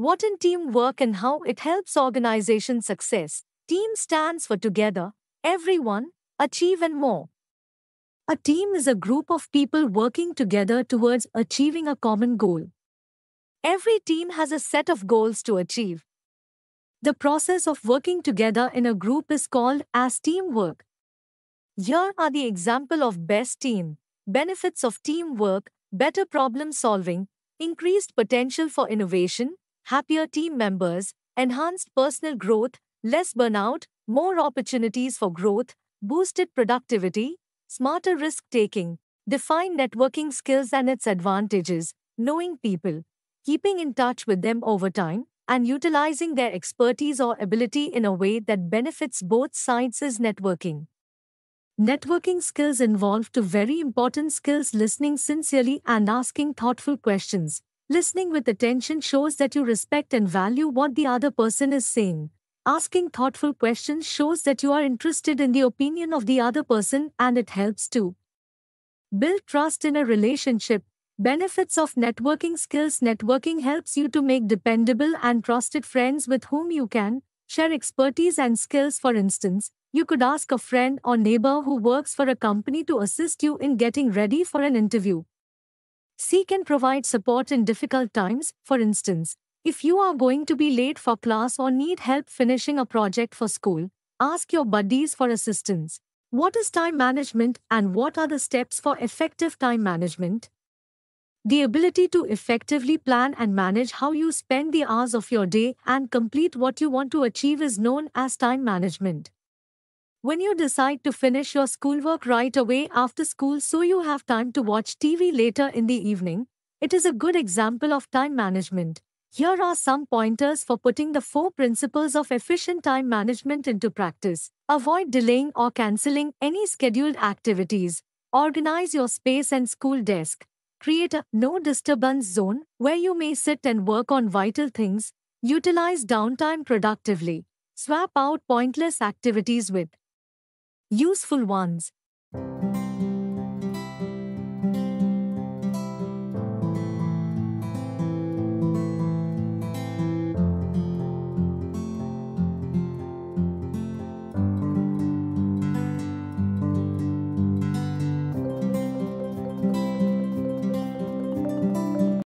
What in teamwork and how it helps organization success. Team stands for together, everyone, achieve and more. A team is a group of people working together towards achieving a common goal. Every team has a set of goals to achieve. The process of working together in a group is called as teamwork. Here are the example of best team, benefits of teamwork, better problem solving, increased potential for innovation, happier team members, enhanced personal growth, less burnout, more opportunities for growth, boosted productivity, smarter risk taking, define networking skills and its advantages, knowing people, keeping in touch with them over time, and utilizing their expertise or ability in a way that benefits both sides is networking. Networking skills involve two very important skills listening sincerely and asking thoughtful questions, Listening with attention shows that you respect and value what the other person is saying. Asking thoughtful questions shows that you are interested in the opinion of the other person and it helps to build trust in a relationship. Benefits of networking skills Networking helps you to make dependable and trusted friends with whom you can share expertise and skills. For instance, you could ask a friend or neighbor who works for a company to assist you in getting ready for an interview. She can provide support in difficult times, for instance, if you are going to be late for class or need help finishing a project for school, ask your buddies for assistance. What is time management and what are the steps for effective time management? The ability to effectively plan and manage how you spend the hours of your day and complete what you want to achieve is known as time management. When you decide to finish your schoolwork right away after school so you have time to watch TV later in the evening, it is a good example of time management. Here are some pointers for putting the four principles of efficient time management into practice. Avoid delaying or cancelling any scheduled activities. Organize your space and school desk. Create a no disturbance zone where you may sit and work on vital things. Utilize downtime productively. Swap out pointless activities with Useful ones